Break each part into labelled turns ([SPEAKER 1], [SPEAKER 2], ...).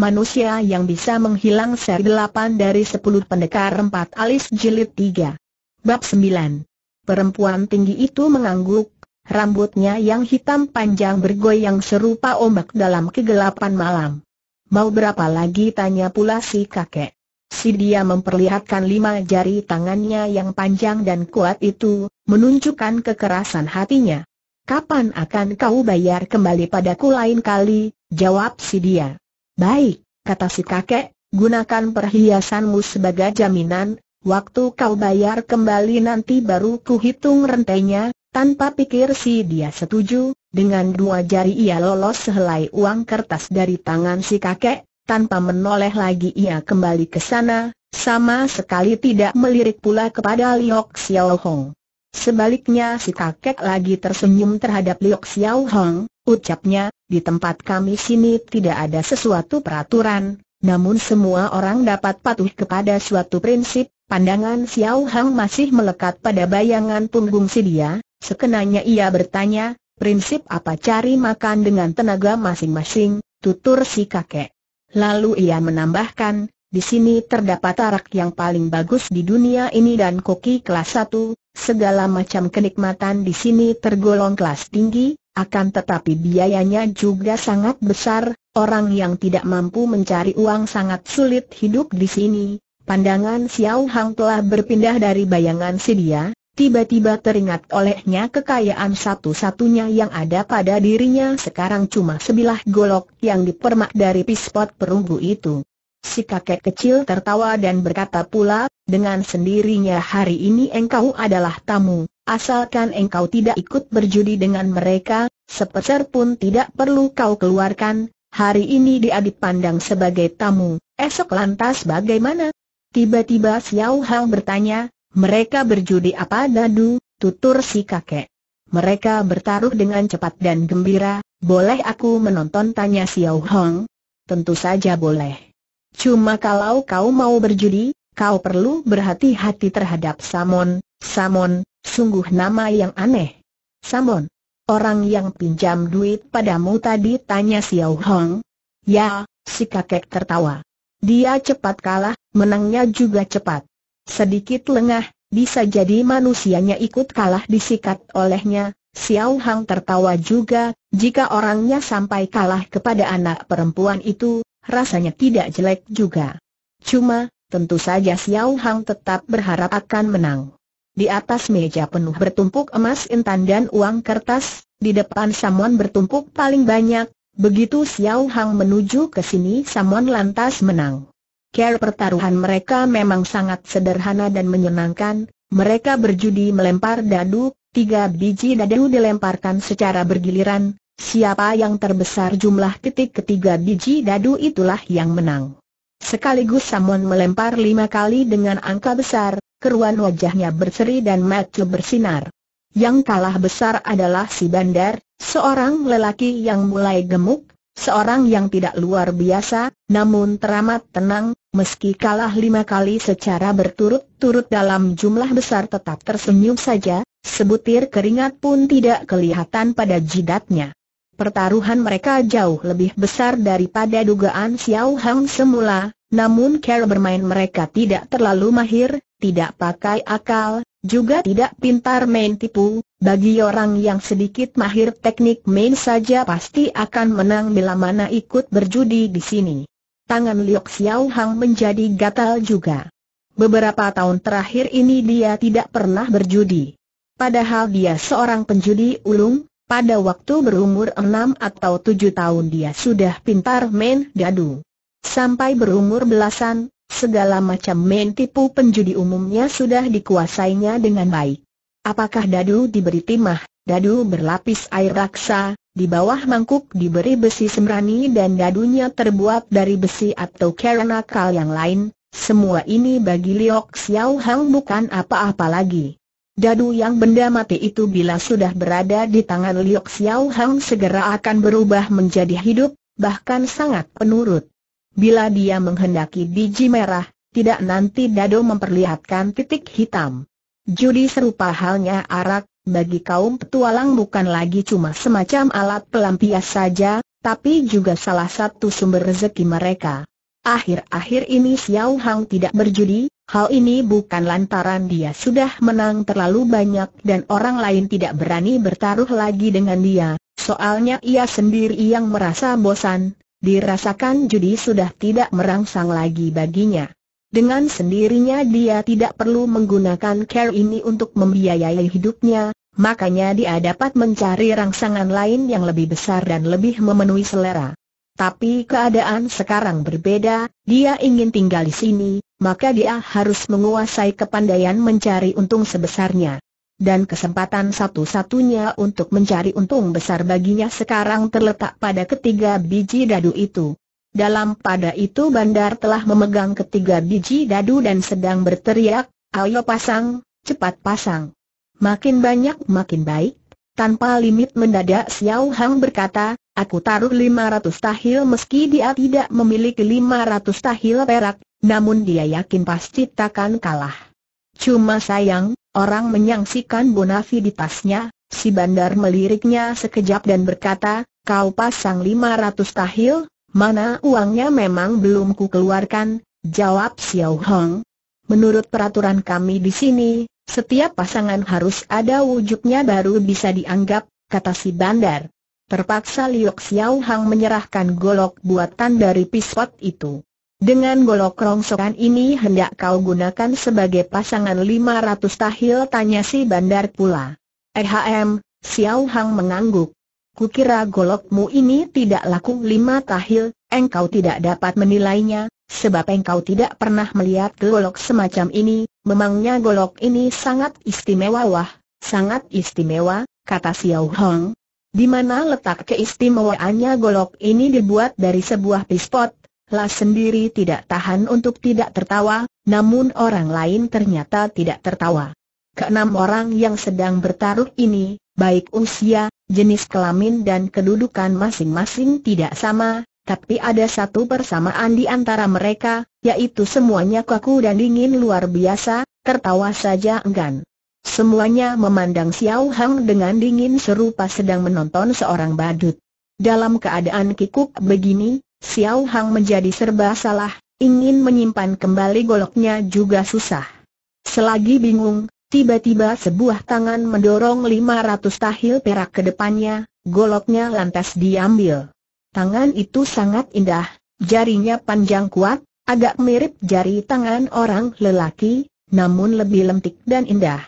[SPEAKER 1] manusia yang bisa menghilang seri 8 dari 10 pendekar empat alis jilid 3. Bab 9. Perempuan tinggi itu mengangguk, rambutnya yang hitam panjang bergoyang serupa ombak dalam kegelapan malam. Mau berapa lagi tanya pula si kakek. Si dia memperlihatkan lima jari tangannya yang panjang dan kuat itu, menunjukkan kekerasan hatinya. Kapan akan kau bayar kembali padaku lain kali, jawab si dia. Baik, kata si kakek, gunakan perhiasanmu sebagai jaminan, waktu kau bayar kembali nanti baru kuhitung rentenya, tanpa pikir si dia setuju, dengan dua jari ia lolos sehelai uang kertas dari tangan si kakek, tanpa menoleh lagi ia kembali ke sana, sama sekali tidak melirik pula kepada Liok Xiao Hong. Sebaliknya si kakek lagi tersenyum terhadap Liok Xiao Hong, ucapnya, di tempat kami sini tidak ada sesuatu peraturan, namun semua orang dapat patuh kepada suatu prinsip, pandangan Xiao Hong masih melekat pada bayangan punggung si dia, sekenanya ia bertanya, prinsip apa cari makan dengan tenaga masing-masing, tutur si kakek. Lalu ia menambahkan, di sini terdapat arak yang paling bagus di dunia ini dan koki kelas satu. segala macam kenikmatan di sini tergolong kelas tinggi, akan tetapi biayanya juga sangat besar, orang yang tidak mampu mencari uang sangat sulit hidup di sini. Pandangan Xiao Hang telah berpindah dari bayangan si dia, tiba-tiba teringat olehnya kekayaan satu-satunya yang ada pada dirinya sekarang cuma sebilah golok yang dipermak dari pispot perunggu itu. Si kakek kecil tertawa dan berkata pula, dengan sendirinya hari ini engkau adalah tamu, asalkan engkau tidak ikut berjudi dengan mereka, sepeser pun tidak perlu kau keluarkan, hari ini dia dipandang sebagai tamu, esok lantas bagaimana? Tiba-tiba Xiao Hao bertanya, mereka berjudi apa dadu, tutur si kakek. Mereka bertaruh dengan cepat dan gembira, boleh aku menonton tanya Xiao Hong? Tentu saja boleh. Cuma kalau kau mau berjudi, kau perlu berhati-hati terhadap Samon, Samon, sungguh nama yang aneh. Samon, orang yang pinjam duit padamu tadi tanya Xiao Hong. Ya, si kakek tertawa. Dia cepat kalah, menangnya juga cepat. Sedikit lengah, bisa jadi manusianya ikut kalah disikat olehnya, Xiao Hong tertawa juga, jika orangnya sampai kalah kepada anak perempuan itu, rasanya tidak jelek juga. Cuma, tentu saja Xiao Hang tetap berharap akan menang. Di atas meja penuh bertumpuk emas intan dan uang kertas, di depan Samuan bertumpuk paling banyak, begitu Xiao Hang menuju ke sini Samuan lantas menang. Care pertaruhan mereka memang sangat sederhana dan menyenangkan, mereka berjudi melempar dadu, tiga biji dadu dilemparkan secara bergiliran, Siapa yang terbesar jumlah titik ketiga biji dadu itulah yang menang. Sekaligus Samon melempar lima kali dengan angka besar, keruan wajahnya berseri dan matu bersinar. Yang kalah besar adalah si bandar, seorang lelaki yang mulai gemuk, seorang yang tidak luar biasa, namun teramat tenang, meski kalah lima kali secara berturut-turut dalam jumlah besar tetap tersenyum saja, sebutir keringat pun tidak kelihatan pada jidatnya pertaruhan mereka jauh lebih besar daripada dugaan Xiao Hang semula, namun cara bermain mereka tidak terlalu mahir, tidak pakai akal, juga tidak pintar main tipu, bagi orang yang sedikit mahir teknik main saja pasti akan menang bila mana ikut berjudi di sini. Tangan Liok Xiao Hang menjadi gatal juga. Beberapa tahun terakhir ini dia tidak pernah berjudi. Padahal dia seorang penjudi ulung, pada waktu berumur enam atau tujuh tahun dia sudah pintar main dadu. Sampai berumur belasan, segala macam main tipu penjudi umumnya sudah dikuasainya dengan baik. Apakah dadu diberi timah, dadu berlapis air raksa, di bawah mangkuk diberi besi sembrani dan dadunya terbuat dari besi atau keranakal yang lain, semua ini bagi Liok Xiao Hang bukan apa-apa lagi. Dadu yang benda mati itu bila sudah berada di tangan Liu Xiao Hang segera akan berubah menjadi hidup, bahkan sangat penurut. Bila dia menghendaki biji merah, tidak nanti Dado memperlihatkan titik hitam. Judi serupa halnya arak, bagi kaum petualang bukan lagi cuma semacam alat pelampias saja, tapi juga salah satu sumber rezeki mereka. Akhir-akhir ini Xiao Hang tidak berjudi, hal ini bukan lantaran dia sudah menang terlalu banyak dan orang lain tidak berani bertaruh lagi dengan dia, soalnya ia sendiri yang merasa bosan, dirasakan judi sudah tidak merangsang lagi baginya. Dengan sendirinya dia tidak perlu menggunakan care ini untuk membiayai hidupnya, makanya dia dapat mencari rangsangan lain yang lebih besar dan lebih memenuhi selera. Tapi keadaan sekarang berbeda, dia ingin tinggal di sini, maka dia harus menguasai kepandaian mencari untung sebesarnya. Dan kesempatan satu-satunya untuk mencari untung besar baginya sekarang terletak pada ketiga biji dadu itu. Dalam pada itu bandar telah memegang ketiga biji dadu dan sedang berteriak, ayo pasang, cepat pasang. Makin banyak makin baik, tanpa limit mendadak Xiao Hang berkata, aku taruh 500 tahil meski dia tidak memiliki 500 tahil perak, namun dia yakin pasti takkan kalah. Cuma sayang, orang menyangsikan bonafiditasnya, si bandar meliriknya sekejap dan berkata, kau pasang 500 tahil, mana uangnya memang belum ku keluarkan, jawab Xiao Hong. Menurut peraturan kami di sini, setiap pasangan harus ada wujudnya baru bisa dianggap, kata si bandar. Terpaksa Liu Xiao Hang menyerahkan golok buatan dari pispot itu. Dengan golok rongsokan ini hendak kau gunakan sebagai pasangan 500 tahil tanya si bandar pula. Ehm, Xiao Hang mengangguk. Kukira golokmu ini tidak laku lima tahil, engkau tidak dapat menilainya, sebab engkau tidak pernah melihat golok semacam ini, Memangnya golok ini sangat istimewa wah, sangat istimewa, kata Xiao Hong. Di mana letak keistimewaannya golok ini dibuat dari sebuah pispot, La sendiri tidak tahan untuk tidak tertawa, namun orang lain ternyata tidak tertawa. Keenam orang yang sedang bertaruh ini, baik usia, jenis kelamin dan kedudukan masing-masing tidak sama, tapi ada satu persamaan di antara mereka, yaitu semuanya kaku dan dingin luar biasa, tertawa saja enggan. Semuanya memandang Xiao Hang dengan dingin serupa sedang menonton seorang badut. Dalam keadaan kikuk begini, Xiao Hang menjadi serba salah, ingin menyimpan kembali goloknya juga susah. Selagi bingung, tiba-tiba sebuah tangan mendorong 500 tahil perak ke depannya, goloknya lantas diambil. Tangan itu sangat indah, jarinya panjang kuat, agak mirip jari tangan orang lelaki, namun lebih lentik dan indah.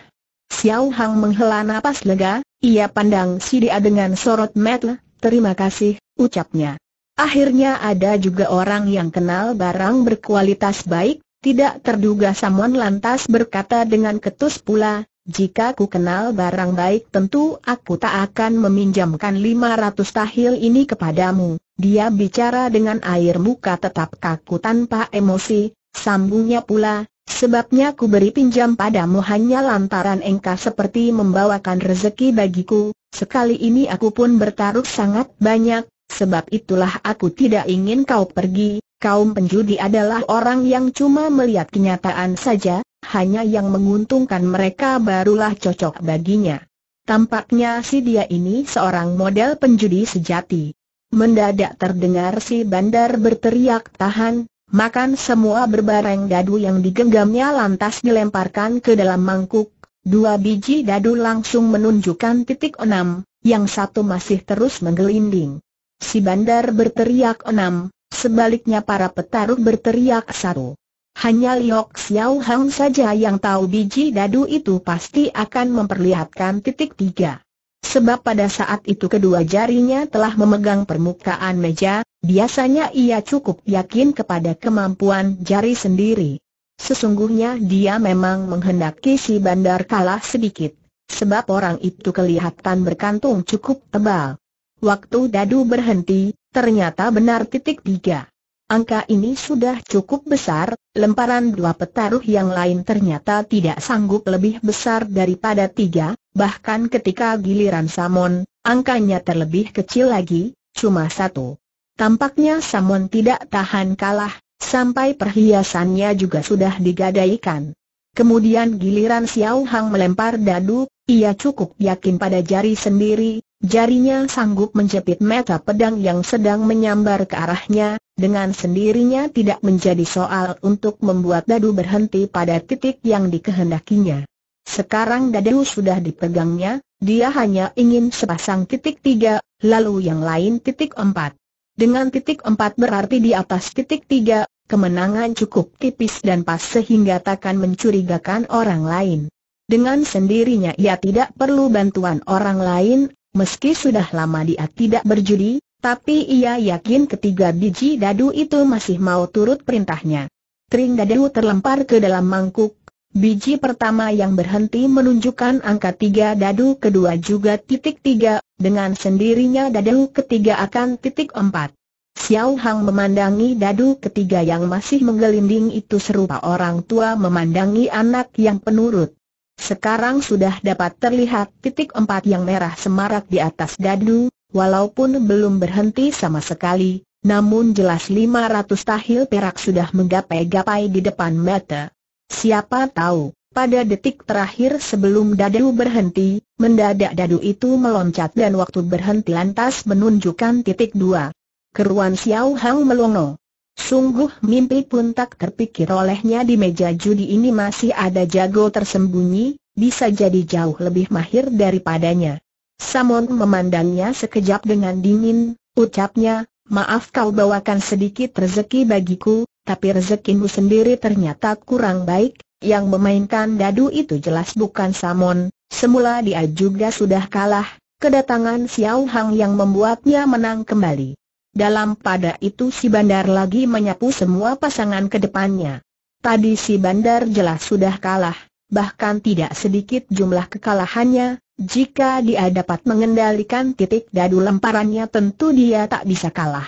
[SPEAKER 1] Xiao Hang menghela napas lega, ia pandang si dia dengan sorot mata, terima kasih, ucapnya. Akhirnya ada juga orang yang kenal barang berkualitas baik, tidak terduga Samon lantas berkata dengan ketus pula, jika ku kenal barang baik tentu aku tak akan meminjamkan 500 tahil ini kepadamu. Dia bicara dengan air muka tetap kaku tanpa emosi, sambungnya pula, sebabnya ku beri pinjam padamu hanya lantaran engkau seperti membawakan rezeki bagiku, sekali ini aku pun bertaruh sangat banyak, sebab itulah aku tidak ingin kau pergi, Kaum penjudi adalah orang yang cuma melihat kenyataan saja, hanya yang menguntungkan mereka barulah cocok baginya. Tampaknya si dia ini seorang model penjudi sejati. Mendadak terdengar si bandar berteriak tahan, makan semua berbareng dadu yang digenggamnya lantas dilemparkan ke dalam mangkuk. Dua biji dadu langsung menunjukkan titik enam, yang satu masih terus menggelinding. Si bandar berteriak enam, sebaliknya para petarung berteriak satu. Hanya Liok Xiao Hang saja yang tahu biji dadu itu pasti akan memperlihatkan titik tiga. Sebab pada saat itu kedua jarinya telah memegang permukaan meja, biasanya ia cukup yakin kepada kemampuan jari sendiri. Sesungguhnya dia memang menghendaki si bandar kalah sedikit, sebab orang itu kelihatan berkantung cukup tebal. Waktu dadu berhenti, ternyata benar titik tiga. Angka ini sudah cukup besar, lemparan dua petaruh yang lain ternyata tidak sanggup lebih besar daripada tiga, bahkan ketika giliran Samon, angkanya terlebih kecil lagi, cuma satu. Tampaknya Samon tidak tahan kalah, sampai perhiasannya juga sudah digadaikan. Kemudian giliran Xiao Hang melempar dadu, ia cukup yakin pada jari sendiri, jarinya sanggup menjepit meta pedang yang sedang menyambar ke arahnya, dengan sendirinya tidak menjadi soal untuk membuat dadu berhenti pada titik yang dikehendakinya. Sekarang dadu sudah dipegangnya, dia hanya ingin sepasang titik tiga, lalu yang lain titik empat. Dengan titik empat berarti di atas titik tiga, kemenangan cukup tipis dan pas sehingga takkan mencurigakan orang lain. Dengan sendirinya ia tidak perlu bantuan orang lain, meski sudah lama dia tidak berjudi, tapi ia yakin ketiga biji dadu itu masih mau turut perintahnya. Tring dadu terlempar ke dalam mangkuk, biji pertama yang berhenti menunjukkan angka tiga dadu kedua juga titik tiga, dengan sendirinya dadu ketiga akan titik empat. Xiao Hang memandangi dadu ketiga yang masih menggelinding itu serupa orang tua memandangi anak yang penurut. Sekarang sudah dapat terlihat titik empat yang merah semarak di atas dadu, Walaupun belum berhenti sama sekali, namun jelas 500 tahil perak sudah menggapai-gapai di depan mata. Siapa tahu, pada detik terakhir sebelum dadu berhenti, mendadak dadu itu meloncat dan waktu berhenti lantas menunjukkan titik dua. Keruan Xiao Hang melongo. Sungguh mimpi pun tak terpikir olehnya di meja judi ini masih ada jago tersembunyi, bisa jadi jauh lebih mahir daripadanya. Samon memandangnya sekejap dengan dingin, ucapnya, maaf kau bawakan sedikit rezeki bagiku, tapi rezekimu sendiri ternyata kurang baik, yang memainkan dadu itu jelas bukan Samon, semula dia juga sudah kalah, kedatangan Xiao Hang yang membuatnya menang kembali. Dalam pada itu si bandar lagi menyapu semua pasangan ke depannya. Tadi si bandar jelas sudah kalah, bahkan tidak sedikit jumlah kekalahannya, jika dia dapat mengendalikan titik dadu lemparannya tentu dia tak bisa kalah.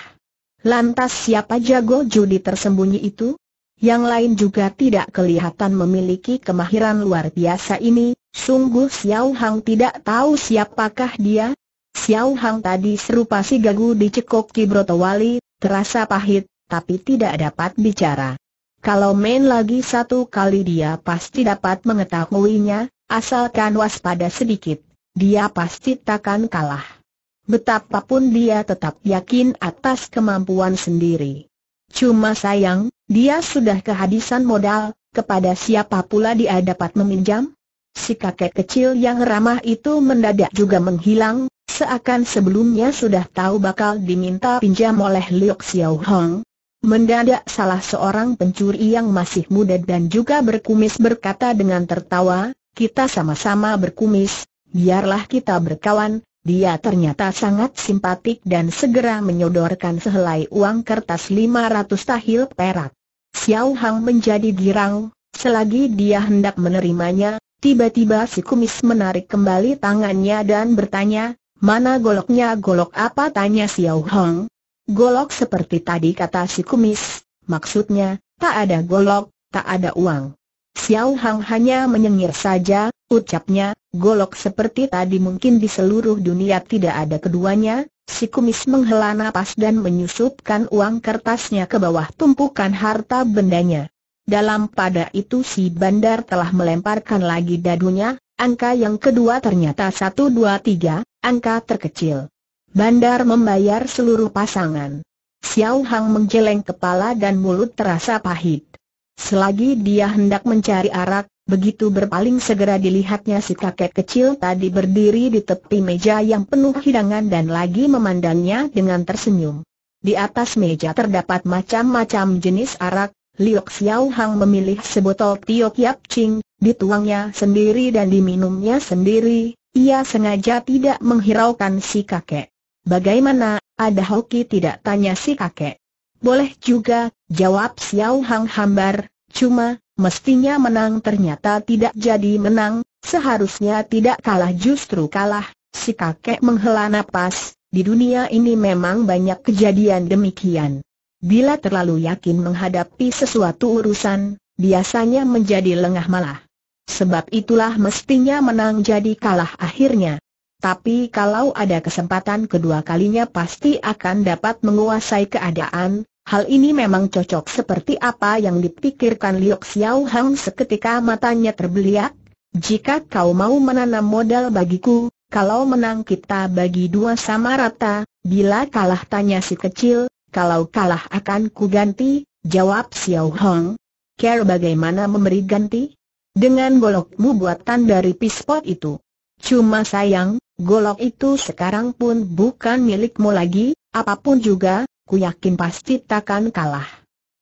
[SPEAKER 1] Lantas siapa jago judi tersembunyi itu? Yang lain juga tidak kelihatan memiliki kemahiran luar biasa ini, sungguh Xiao Hang tidak tahu siapakah dia. Xiao Hang tadi serupa si gagu dicekok wali, terasa pahit, tapi tidak dapat bicara. Kalau main lagi satu kali dia pasti dapat mengetahuinya, Asalkan waspada sedikit, dia pasti takkan kalah. Betapapun dia tetap yakin atas kemampuan sendiri. Cuma sayang, dia sudah kehabisan modal, kepada siapa pula dia dapat meminjam? Si kakek kecil yang ramah itu mendadak juga menghilang, seakan sebelumnya sudah tahu bakal diminta pinjam oleh Liu Xiao Hong. Mendadak salah seorang pencuri yang masih muda dan juga berkumis berkata dengan tertawa, kita sama-sama berkumis, biarlah kita berkawan, dia ternyata sangat simpatik dan segera menyodorkan sehelai uang kertas 500 tahil perak. Xiao Hang menjadi girang, selagi dia hendak menerimanya, tiba-tiba si kumis menarik kembali tangannya dan bertanya, mana goloknya golok apa tanya Xiao Hang. Golok seperti tadi kata si kumis, maksudnya, tak ada golok, tak ada uang. Xiao Hang hanya menyengir saja, ucapnya, golok seperti tadi mungkin di seluruh dunia tidak ada keduanya, si kumis menghela napas dan menyusupkan uang kertasnya ke bawah tumpukan harta bendanya. Dalam pada itu si bandar telah melemparkan lagi dadunya, angka yang kedua ternyata satu dua tiga, angka terkecil. Bandar membayar seluruh pasangan. Xiao Hang menggeleng kepala dan mulut terasa pahit. Selagi dia hendak mencari arak, begitu berpaling segera dilihatnya si kakek kecil tadi berdiri di tepi meja yang penuh hidangan dan lagi memandangnya dengan tersenyum. Di atas meja terdapat macam-macam jenis arak, Liok Xiao Hang memilih sebotol Tio Kiap Ching, dituangnya sendiri dan diminumnya sendiri, ia sengaja tidak menghiraukan si kakek. Bagaimana, ada hoki tidak tanya si kakek. Boleh juga, Jawab Xiao Hang hambar, cuma, mestinya menang ternyata tidak jadi menang, seharusnya tidak kalah justru kalah, si kakek menghela napas, di dunia ini memang banyak kejadian demikian. Bila terlalu yakin menghadapi sesuatu urusan, biasanya menjadi lengah malah. Sebab itulah mestinya menang jadi kalah akhirnya. Tapi kalau ada kesempatan kedua kalinya pasti akan dapat menguasai keadaan, Hal ini memang cocok seperti apa yang dipikirkan Liok Xiao Hang seketika matanya terbeliak. Jika kau mau menanam modal bagiku, kalau menang kita bagi dua sama rata, bila kalah tanya si kecil, kalau kalah akan ku ganti, jawab Xiao Hong. Care bagaimana memberi ganti? Dengan golokmu buatan dari pispot itu. Cuma sayang, golok itu sekarang pun bukan milikmu lagi, apapun juga, ku yakin pasti takkan kalah.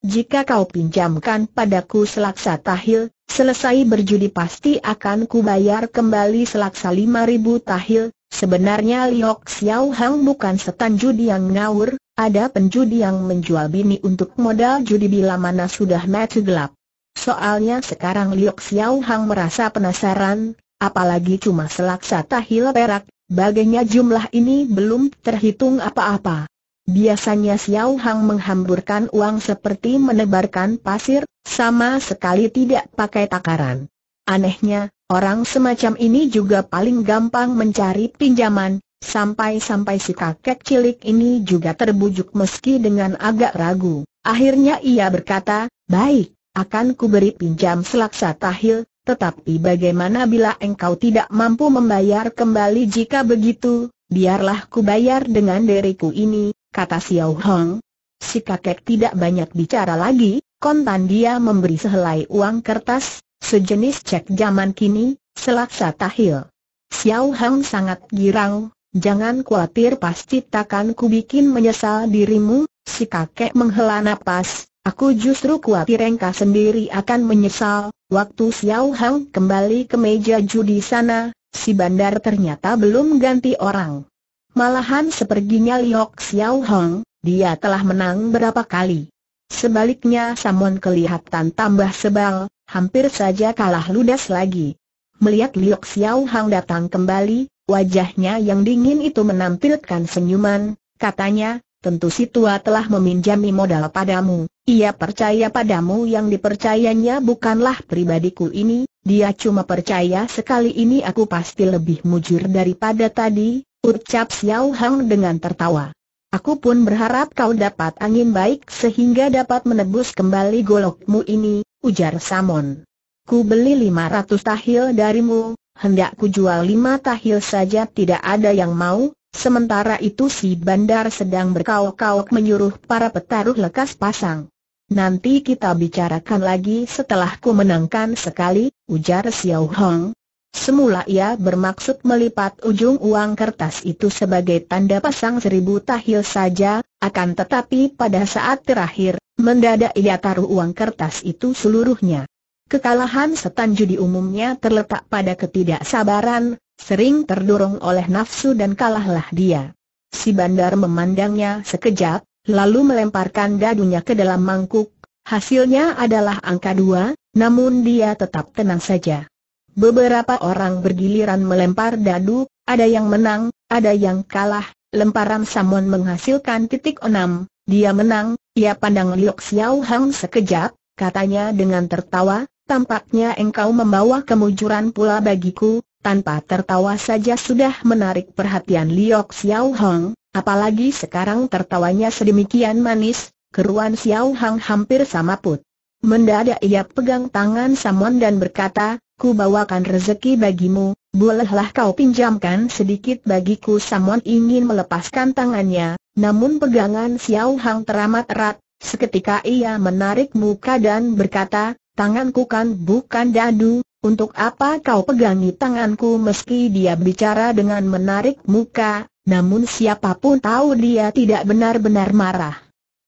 [SPEAKER 1] Jika kau pinjamkan padaku selaksa tahil, selesai berjudi pasti akan kubayar kembali selaksa lima ribu tahil. Sebenarnya Liok Xiao Hang bukan setan judi yang ngawur, ada penjudi yang menjual bini untuk modal judi bila mana sudah mati gelap. Soalnya sekarang Liok Xiao Hang merasa penasaran, apalagi cuma selaksa tahil perak, baginya jumlah ini belum terhitung apa-apa. Biasanya Xiao Hang menghamburkan uang seperti menebarkan pasir, sama sekali tidak pakai takaran. Anehnya, orang semacam ini juga paling gampang mencari pinjaman, sampai-sampai si kakek cilik ini juga terbujuk meski dengan agak ragu. Akhirnya ia berkata, baik, akan kuberi pinjam selaksa tahil, tetapi bagaimana bila engkau tidak mampu membayar kembali jika begitu, biarlah kubayar dengan diriku ini, kata Xiao Hong. Si kakek tidak banyak bicara lagi, kontan dia memberi sehelai uang kertas, sejenis cek zaman kini, selaksa tahil. Xiao Hong sangat girang, jangan khawatir pasti takkan ku bikin menyesal dirimu, si kakek menghela napas, aku justru khawatir engkau sendiri akan menyesal, waktu Xiao Hong kembali ke meja judi sana, si bandar ternyata belum ganti orang. Malahan seperginya Liok Xiao Hong, dia telah menang berapa kali. Sebaliknya Samon kelihatan tambah sebal, hampir saja kalah ludes lagi. Melihat Liok Xiao Hong datang kembali, wajahnya yang dingin itu menampilkan senyuman, katanya, tentu si tua telah meminjami modal padamu, ia percaya padamu yang dipercayanya bukanlah pribadiku ini, dia cuma percaya sekali ini aku pasti lebih mujur daripada tadi, Ucap Xiao Hang dengan tertawa. Aku pun berharap kau dapat angin baik sehingga dapat menebus kembali golokmu ini, ujar Samon. Ku beli lima ratus tahil darimu, hendak ku jual 5 tahil saja tidak ada yang mau, sementara itu si bandar sedang berkawak-kawak menyuruh para petaruh lekas pasang. Nanti kita bicarakan lagi setelah ku menangkan sekali, ujar Xiao Hong, Semula ia bermaksud melipat ujung uang kertas itu sebagai tanda pasang seribu tahil saja, akan tetapi pada saat terakhir, mendadak ia taruh uang kertas itu seluruhnya. Kekalahan setan judi umumnya terletak pada ketidaksabaran, sering terdorong oleh nafsu dan kalahlah dia. Si bandar memandangnya sekejap, lalu melemparkan dadunya ke dalam mangkuk, hasilnya adalah angka dua, namun dia tetap tenang saja. Beberapa orang bergiliran melempar dadu, ada yang menang, ada yang kalah, lemparan Samon menghasilkan titik enam, dia menang, ia pandang Liok Xiao Hang sekejap, katanya dengan tertawa, tampaknya engkau membawa kemujuran pula bagiku, tanpa tertawa saja sudah menarik perhatian Liok Xiao Hang, apalagi sekarang tertawanya sedemikian manis, keruan Xiao Hang hampir sama put. Mendadak ia pegang tangan Samon dan berkata, ku bawakan rezeki bagimu, bolehlah kau pinjamkan sedikit bagiku Samon ingin melepaskan tangannya, namun pegangan Xiao Hang teramat erat, seketika ia menarik muka dan berkata, tanganku kan bukan dadu, untuk apa kau pegangi tanganku meski dia bicara dengan menarik muka, namun siapapun tahu dia tidak benar-benar marah.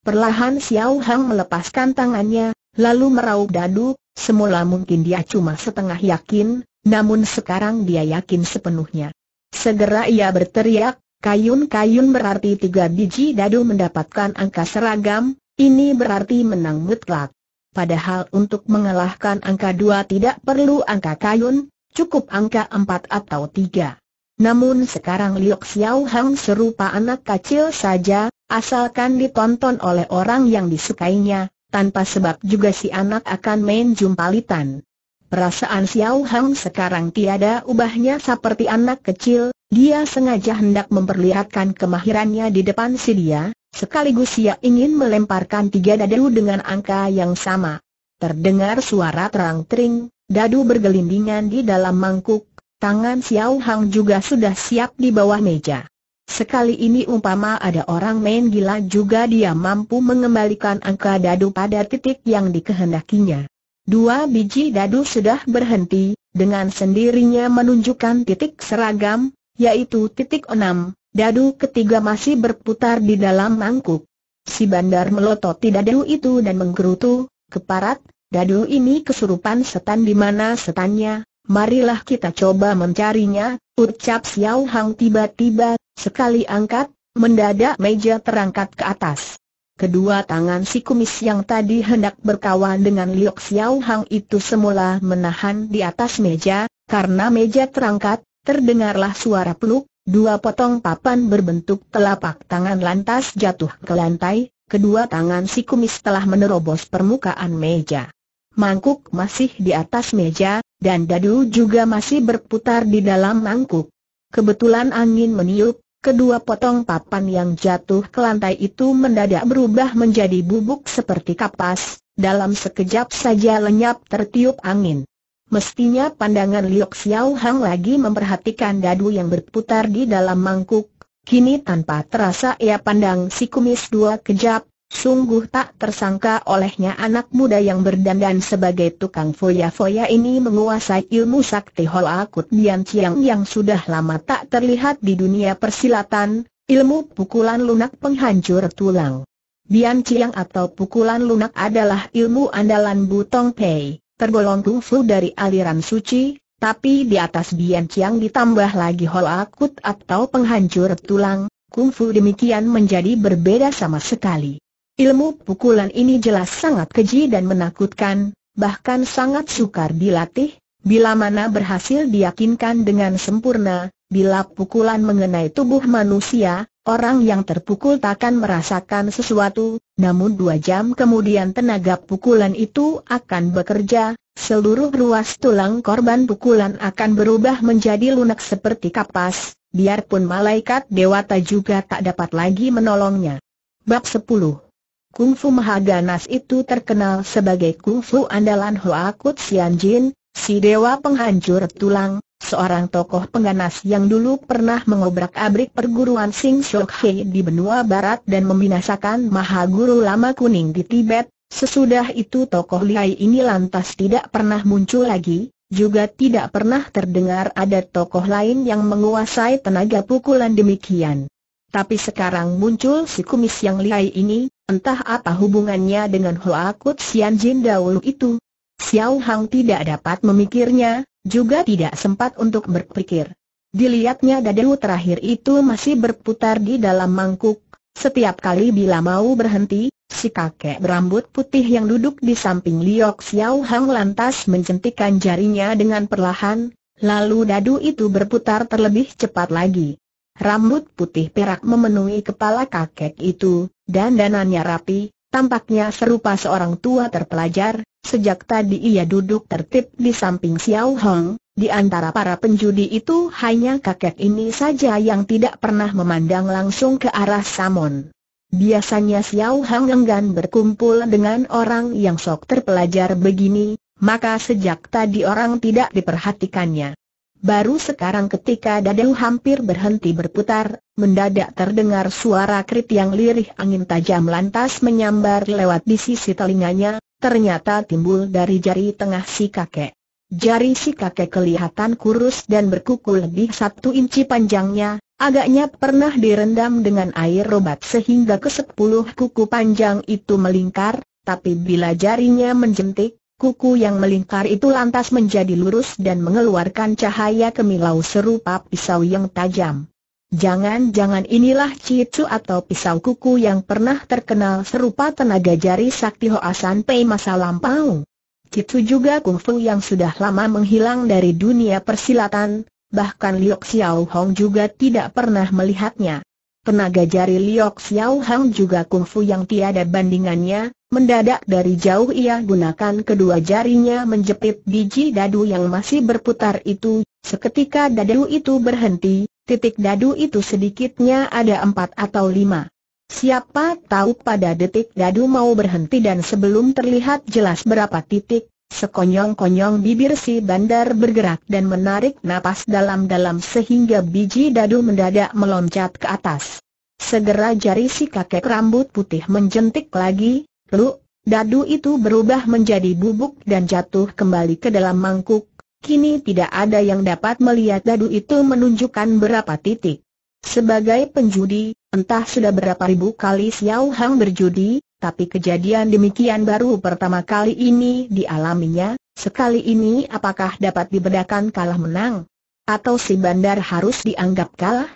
[SPEAKER 1] Perlahan Xiao Hang melepaskan tangannya, lalu meraup dadu, Semula mungkin dia cuma setengah yakin, namun sekarang dia yakin sepenuhnya. Segera ia berteriak, kayun-kayun berarti tiga biji dadu mendapatkan angka seragam, ini berarti menang mutlak. Padahal untuk mengalahkan angka dua tidak perlu angka kayun, cukup angka empat atau tiga. Namun sekarang Liok Xiao Hang serupa anak kecil saja, asalkan ditonton oleh orang yang disukainya, tanpa sebab juga si anak akan main jumpalitan. Perasaan Xiao Hang sekarang tiada ubahnya seperti anak kecil, dia sengaja hendak memperlihatkan kemahirannya di depan si dia, sekaligus ia ingin melemparkan tiga dadu dengan angka yang sama. Terdengar suara terang-tering, dadu bergelindingan di dalam mangkuk, tangan Xiao Hang juga sudah siap di bawah meja. Sekali ini umpama ada orang main gila juga dia mampu mengembalikan angka dadu pada titik yang dikehendakinya. Dua biji dadu sudah berhenti, dengan sendirinya menunjukkan titik seragam, yaitu titik enam, dadu ketiga masih berputar di dalam mangkuk. Si bandar melototi dadu itu dan menggerutu, keparat, dadu ini kesurupan setan di mana setannya, marilah kita coba mencarinya, Ucap Xiao Hang tiba-tiba, sekali angkat, mendadak meja terangkat ke atas. Kedua tangan si kumis yang tadi hendak berkawan dengan Liok Xiao Hang itu semula menahan di atas meja, karena meja terangkat, terdengarlah suara peluk, dua potong papan berbentuk telapak tangan lantas jatuh ke lantai, kedua tangan si kumis telah menerobos permukaan meja. Mangkuk masih di atas meja, dan dadu juga masih berputar di dalam mangkuk. Kebetulan angin meniup, kedua potong papan yang jatuh ke lantai itu mendadak berubah menjadi bubuk seperti kapas, dalam sekejap saja lenyap tertiup angin. Mestinya pandangan Liu Xiao Hang lagi memperhatikan dadu yang berputar di dalam mangkuk, kini tanpa terasa ia pandang si kumis dua kejap, Sungguh tak tersangka olehnya anak muda yang berdandan sebagai tukang foya-foya ini menguasai ilmu sakti Hoa Kut Bian Chiang yang sudah lama tak terlihat di dunia persilatan, ilmu pukulan lunak penghancur tulang. Bian Chiang atau pukulan lunak adalah ilmu andalan Butong Pei, tergolong kungfu dari aliran suci, tapi di atas Bian Chiang ditambah lagi Hoa Kut atau penghancur tulang, kungfu demikian menjadi berbeda sama sekali. Ilmu pukulan ini jelas sangat keji dan menakutkan, bahkan sangat sukar dilatih, bila mana berhasil diyakinkan dengan sempurna, bila pukulan mengenai tubuh manusia, orang yang terpukul takkan merasakan sesuatu, namun dua jam kemudian tenaga pukulan itu akan bekerja, seluruh ruas tulang korban pukulan akan berubah menjadi lunak seperti kapas, biarpun malaikat dewata juga tak dapat lagi menolongnya. Bab 10 Kungfu Mahaganas itu terkenal sebagai kungfu andalan Sian Jin, si dewa penghancur tulang, seorang tokoh pengganas yang dulu pernah mengobrak-abrik perguruan Sing di benua barat dan membinasakan Maha Guru Lama Kuning di Tibet, sesudah itu tokoh Liai ini lantas tidak pernah muncul lagi, juga tidak pernah terdengar ada tokoh lain yang menguasai tenaga pukulan demikian. Tapi sekarang muncul si kumis yang Liai ini, Entah apa hubungannya dengan Hoakut Sian Jin dahulu itu. Xiao Hang tidak dapat memikirnya, juga tidak sempat untuk berpikir. Dilihatnya Wu terakhir itu masih berputar di dalam mangkuk. Setiap kali bila mau berhenti, si kakek berambut putih yang duduk di samping Liok Xiao Hang lantas mencentikan jarinya dengan perlahan, lalu dadu itu berputar terlebih cepat lagi. Rambut putih perak memenuhi kepala kakek itu, dan Dandanannya rapi, tampaknya serupa seorang tua terpelajar, sejak tadi ia duduk tertib di samping Xiao Hong, di antara para penjudi itu hanya kakek ini saja yang tidak pernah memandang langsung ke arah Samon. Biasanya Xiao Hong enggan berkumpul dengan orang yang sok terpelajar begini, maka sejak tadi orang tidak diperhatikannya. Baru sekarang ketika dadau hampir berhenti berputar, mendadak terdengar suara krit yang lirih angin tajam lantas menyambar lewat di sisi telinganya, ternyata timbul dari jari tengah si kakek. Jari si kakek kelihatan kurus dan berkuku lebih satu inci panjangnya, agaknya pernah direndam dengan air robat sehingga ke sepuluh kuku panjang itu melingkar, tapi bila jarinya menjentik, Kuku yang melingkar itu lantas menjadi lurus dan mengeluarkan cahaya kemilau serupa pisau yang tajam. Jangan-jangan inilah cicu atau pisau kuku yang pernah terkenal serupa tenaga jari sakti Hoasan Pei masa lampau. Cicu juga kungfu yang sudah lama menghilang dari dunia persilatan, bahkan Liu Xiao Hong juga tidak pernah melihatnya. Tenaga jari Liok Xiao Hang juga kungfu yang tiada bandingannya, mendadak dari jauh ia gunakan kedua jarinya menjepit biji dadu yang masih berputar itu, seketika dadu itu berhenti, titik dadu itu sedikitnya ada empat atau lima. Siapa tahu pada detik dadu mau berhenti dan sebelum terlihat jelas berapa titik, Sekonyong-konyong bibir si bandar bergerak dan menarik napas dalam-dalam sehingga biji dadu mendadak meloncat ke atas. Segera jari si kakek rambut putih menjentik lagi, lu, dadu itu berubah menjadi bubuk dan jatuh kembali ke dalam mangkuk. Kini tidak ada yang dapat melihat dadu itu menunjukkan berapa titik. Sebagai penjudi, entah sudah berapa ribu kali Xiao Hang berjudi, tapi kejadian demikian baru pertama kali ini dialaminya, sekali ini apakah dapat dibedakan kalah menang? Atau si bandar harus dianggap kalah?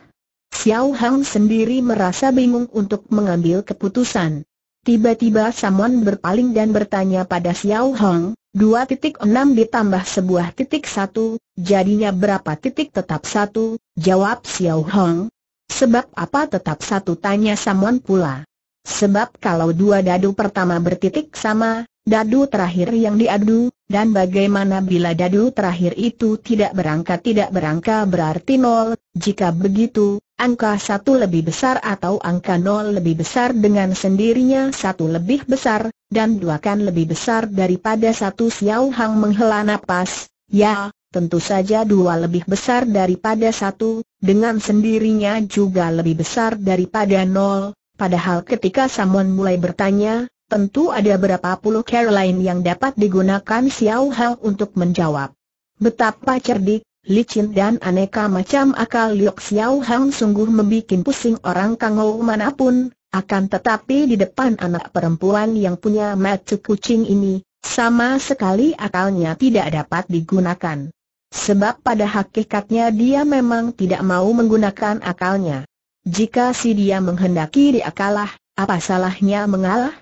[SPEAKER 1] Xiao Hang sendiri merasa bingung untuk mengambil keputusan. Tiba-tiba Samon berpaling dan bertanya pada Xiao Hang, 2.6 ditambah sebuah titik satu, jadinya berapa titik tetap satu? Jawab Xiao Hang. Sebab apa tetap satu tanya Samon pula. Sebab kalau dua dadu pertama bertitik sama, dadu terakhir yang diadu, dan bagaimana bila dadu terakhir itu tidak berangka tidak berangka berarti nol, jika begitu, angka satu lebih besar atau angka nol lebih besar dengan sendirinya satu lebih besar, dan dua kan lebih besar daripada satu Xiao Hang menghela napas, ya, tentu saja dua lebih besar daripada satu, dengan sendirinya juga lebih besar daripada nol, Padahal ketika Samon mulai bertanya, tentu ada berapa puluh Caroline yang dapat digunakan Xiao Hao untuk menjawab. Betapa cerdik, licin dan aneka macam akal Liok Xiao Hao sungguh membuat pusing orang kangou manapun, akan tetapi di depan anak perempuan yang punya mata kucing ini, sama sekali akalnya tidak dapat digunakan. Sebab pada hakikatnya dia memang tidak mau menggunakan akalnya. Jika si dia menghendaki dia kalah, apa salahnya mengalah?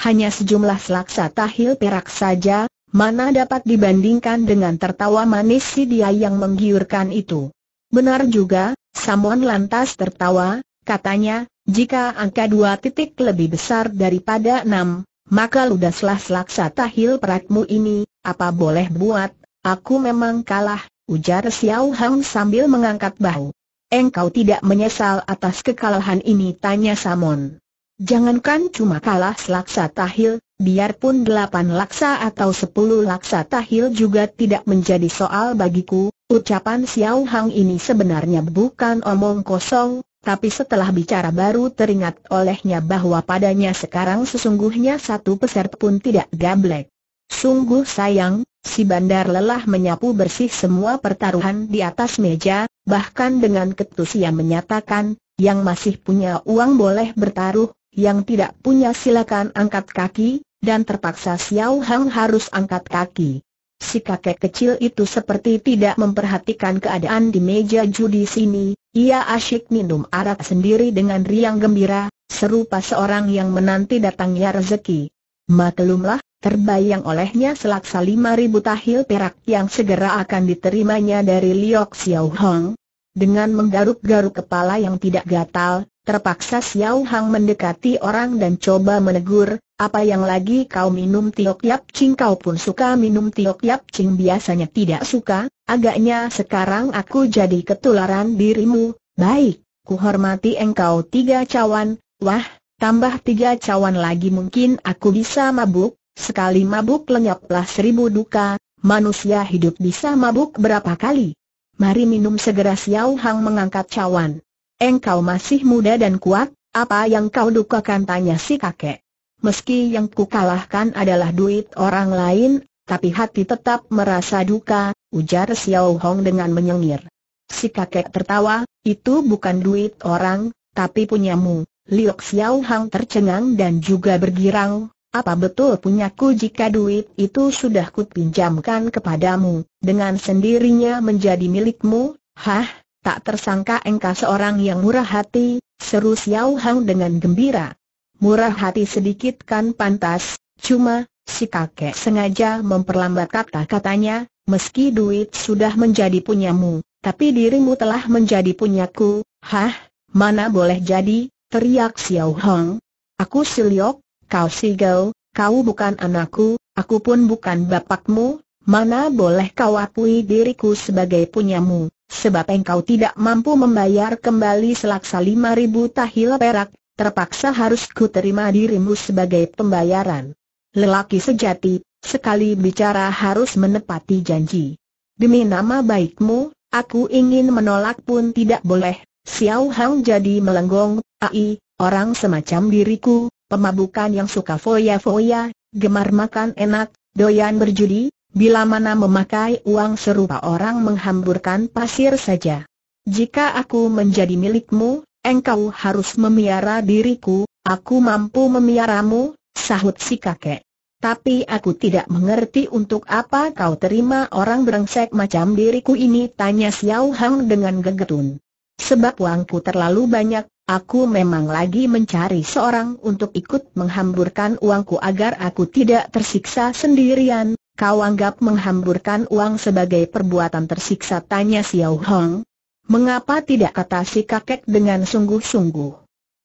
[SPEAKER 1] Hanya sejumlah selaksa tahil perak saja, mana dapat dibandingkan dengan tertawa manis si dia yang menggiurkan itu. Benar juga, Samuan lantas tertawa, katanya, jika angka dua titik lebih besar daripada enam, maka ludaslah selaksa tahil perakmu ini, apa boleh buat, aku memang kalah, ujar Xiao Hang sambil mengangkat bahu. Engkau tidak menyesal atas kekalahan ini tanya Samon. Jangankan cuma kalah selaksa tahil, biarpun delapan laksa atau sepuluh laksa tahil juga tidak menjadi soal bagiku, ucapan Xiao Hang ini sebenarnya bukan omong kosong, tapi setelah bicara baru teringat olehnya bahwa padanya sekarang sesungguhnya satu peserta pun tidak gablek. Sungguh sayang, si bandar lelah menyapu bersih semua pertaruhan di atas meja, bahkan dengan ketus ia menyatakan, yang masih punya uang boleh bertaruh, yang tidak punya silakan angkat kaki, dan terpaksa Xiao Hang harus angkat kaki. Si kakek kecil itu seperti tidak memperhatikan keadaan di meja judi sini, ia asyik minum arak sendiri dengan riang gembira, serupa seorang yang menanti datangnya rezeki. Maklumlah, terbayang olehnya selaksa 5.000 tahil perak yang segera akan diterimanya dari Liok Xiao Hong. Dengan menggaruk-garuk kepala yang tidak gatal, terpaksa Xiao Hong mendekati orang dan coba menegur, apa yang lagi kau minum tiok yap cing kau pun suka minum tiok yap cing biasanya tidak suka, agaknya sekarang aku jadi ketularan dirimu, baik, kuhormati engkau tiga cawan, wah, Tambah tiga cawan lagi mungkin aku bisa mabuk, sekali mabuk lenyaplah seribu duka, manusia hidup bisa mabuk berapa kali? Mari minum segera Xiao Hang mengangkat cawan. Engkau masih muda dan kuat, apa yang kau dukakan tanya si kakek. Meski yang ku kalahkan adalah duit orang lain, tapi hati tetap merasa duka, ujar Xiao Hong dengan menyengir. Si kakek tertawa, itu bukan duit orang, tapi punyamu. Liu Xiao Hang tercengang dan juga bergirang, apa betul punyaku jika duit itu sudah kupinjamkan kepadamu, dengan sendirinya menjadi milikmu? Hah, tak tersangka engkau seorang yang murah hati, seru Xiao Hang dengan gembira. Murah hati sedikit kan pantas, cuma, si kakek sengaja memperlambat kata-katanya, meski duit sudah menjadi punyamu, tapi dirimu telah menjadi punyaku, hah, mana boleh jadi, teriak Xiao Hong. Aku si Siliok, kau si Sigel, kau bukan anakku, aku pun bukan bapakmu, mana boleh kau akui diriku sebagai punyamu, sebab engkau tidak mampu membayar kembali selaksa lima ribu tahil perak, terpaksa harus ku terima dirimu sebagai pembayaran. Lelaki sejati, sekali bicara harus menepati janji. Demi nama baikmu, aku ingin menolak pun tidak boleh, Xiao Hang jadi melenggong, Ai, orang semacam diriku, pemabukan yang suka foya-foya, gemar makan enak, doyan berjudi, bila mana memakai uang serupa orang menghamburkan pasir saja. Jika aku menjadi milikmu, engkau harus memiara diriku, aku mampu memiaramu, sahut si kakek. Tapi aku tidak mengerti untuk apa kau terima orang berengsek macam diriku ini tanya Xiao Hang dengan gegetun. Sebab uangku terlalu banyak, aku memang lagi mencari seorang untuk ikut menghamburkan uangku agar aku tidak tersiksa sendirian. Kau anggap menghamburkan uang sebagai perbuatan tersiksa tanya Xiao Hong. Mengapa tidak kata si kakek dengan sungguh-sungguh?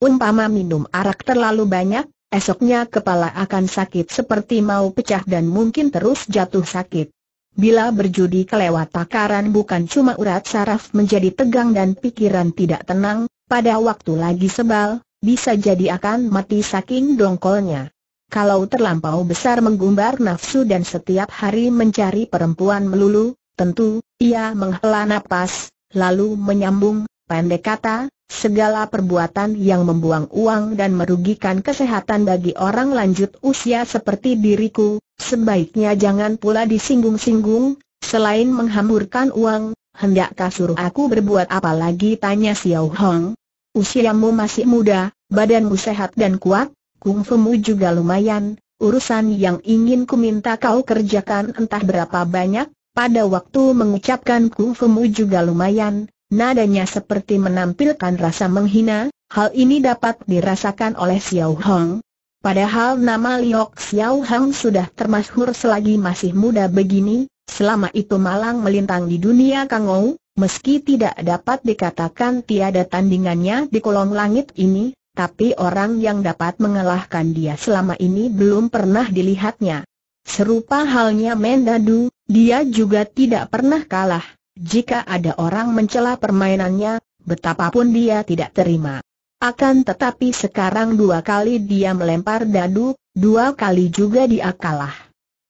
[SPEAKER 1] Umpama minum arak terlalu banyak, esoknya kepala akan sakit seperti mau pecah dan mungkin terus jatuh sakit. Bila berjudi kelewat takaran bukan cuma urat saraf menjadi tegang dan pikiran tidak tenang, pada waktu lagi sebal, bisa jadi akan mati saking dongkolnya. Kalau terlampau besar menggumbar nafsu dan setiap hari mencari perempuan melulu, tentu, ia menghela nafas, lalu menyambung, Pendek kata, segala perbuatan yang membuang uang dan merugikan kesehatan bagi orang lanjut usia seperti diriku, sebaiknya jangan pula disinggung-singgung, selain menghamburkan uang, hendakkah suruh aku berbuat apa lagi tanya Xiao Hong. Usiamu masih muda, badanmu sehat dan kuat, kungfumu juga lumayan, urusan yang ingin ku minta kau kerjakan entah berapa banyak, pada waktu mengucapkan kungfumu juga lumayan, Nadanya seperti menampilkan rasa menghina, hal ini dapat dirasakan oleh Xiao Hong. Padahal nama Liok Xiao Hong sudah termasyhur selagi masih muda begini, selama itu malang melintang di dunia Ou, meski tidak dapat dikatakan tiada tandingannya di kolong langit ini, tapi orang yang dapat mengalahkan dia selama ini belum pernah dilihatnya. Serupa halnya Mendadu, dia juga tidak pernah kalah. Jika ada orang mencela permainannya, betapapun dia tidak terima. Akan tetapi sekarang dua kali dia melempar dadu, dua kali juga dia kalah.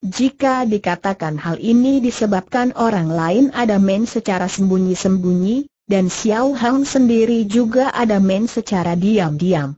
[SPEAKER 1] Jika dikatakan hal ini disebabkan orang lain ada main secara sembunyi-sembunyi, dan Xiao Hang sendiri juga ada main secara diam-diam.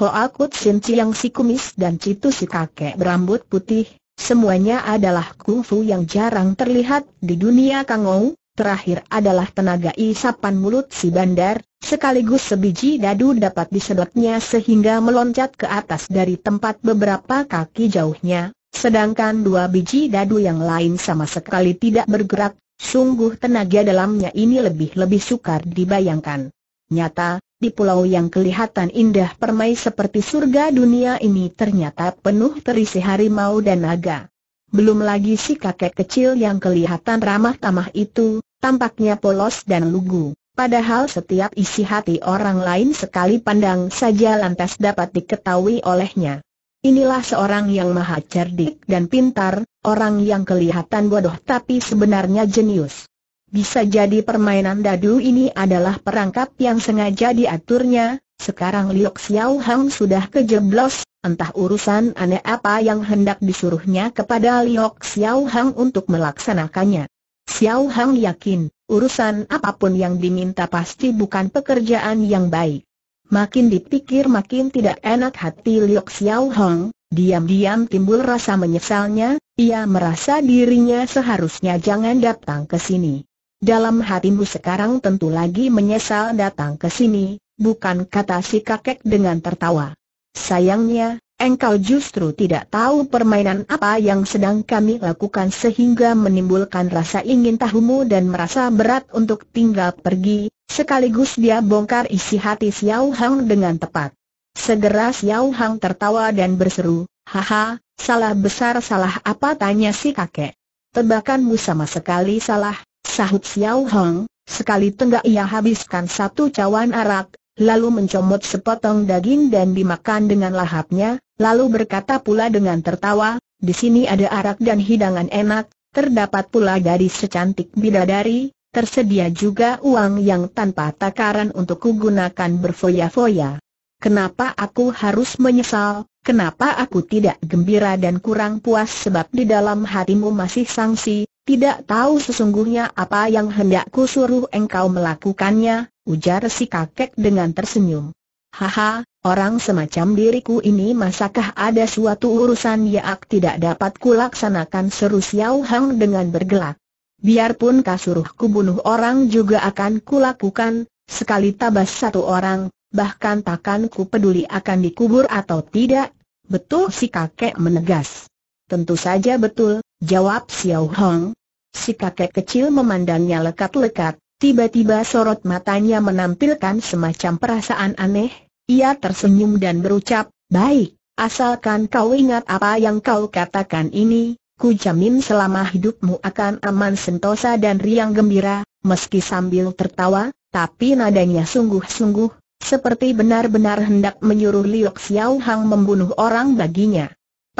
[SPEAKER 1] Hoa Kut Sin Chiang si kumis dan Citu si kakek berambut putih, semuanya adalah kungfu yang jarang terlihat di dunia Kangou, Terakhir adalah tenaga isapan mulut si bandar, sekaligus sebiji dadu dapat disedotnya sehingga meloncat ke atas dari tempat beberapa kaki jauhnya, sedangkan dua biji dadu yang lain sama sekali tidak bergerak, sungguh tenaga dalamnya ini lebih-lebih sukar dibayangkan. Nyata, di pulau yang kelihatan indah permai seperti surga dunia ini ternyata penuh terisi harimau dan naga. Belum lagi si kakek kecil yang kelihatan ramah tamah itu, tampaknya polos dan lugu. Padahal setiap isi hati orang lain sekali pandang saja lantas dapat diketahui olehnya. Inilah seorang yang maha cerdik dan pintar, orang yang kelihatan bodoh tapi sebenarnya jenius. Bisa jadi permainan dadu ini adalah perangkap yang sengaja diaturnya, sekarang Liok Xiao Hang sudah kejeblos, entah urusan aneh apa yang hendak disuruhnya kepada Liok Xiao Hang untuk melaksanakannya. Xiao Hang yakin, urusan apapun yang diminta pasti bukan pekerjaan yang baik. Makin dipikir makin tidak enak hati Liok Xiao Hang. diam-diam timbul rasa menyesalnya, ia merasa dirinya seharusnya jangan datang ke sini. Dalam hatimu sekarang tentu lagi menyesal datang ke sini, bukan kata si kakek dengan tertawa. Sayangnya, engkau justru tidak tahu permainan apa yang sedang kami lakukan sehingga menimbulkan rasa ingin tahumu dan merasa berat untuk tinggal pergi, sekaligus dia bongkar isi hati Xiao Hang dengan tepat. Segera Xiao Hang tertawa dan berseru, Haha, salah besar salah apa tanya si kakek. Tebakanmu sama sekali salah, Sahut Xiao Hong, sekali tenggak ia habiskan satu cawan arak, lalu mencomot sepotong daging dan dimakan dengan lahapnya, lalu berkata pula dengan tertawa, di sini ada arak dan hidangan enak, terdapat pula gadis secantik bidadari, tersedia juga uang yang tanpa takaran untuk kugunakan berfoya-foya. Kenapa aku harus menyesal? Kenapa aku tidak gembira dan kurang puas sebab di dalam hatimu masih sangsi, tidak tahu sesungguhnya apa yang hendakku suruh engkau melakukannya, ujar si kakek dengan tersenyum. Haha, orang semacam diriku ini masakah ada suatu urusan yang tidak dapat kulaksanakan seru Xiao Hang dengan bergelak. Biarpun kasuruhku bunuh orang juga akan kulakukan, sekali tabas satu orang, bahkan takkan ku peduli akan dikubur atau tidak, betul si kakek menegas. Tentu saja betul, jawab Xiao Hong. Si kakek kecil memandangnya lekat-lekat, tiba-tiba sorot matanya menampilkan semacam perasaan aneh, ia tersenyum dan berucap, baik, asalkan kau ingat apa yang kau katakan ini, ku jamin selama hidupmu akan aman sentosa dan riang gembira, meski sambil tertawa, tapi nadanya sungguh-sungguh, seperti benar-benar hendak menyuruh Liok Xiao Hang membunuh orang baginya.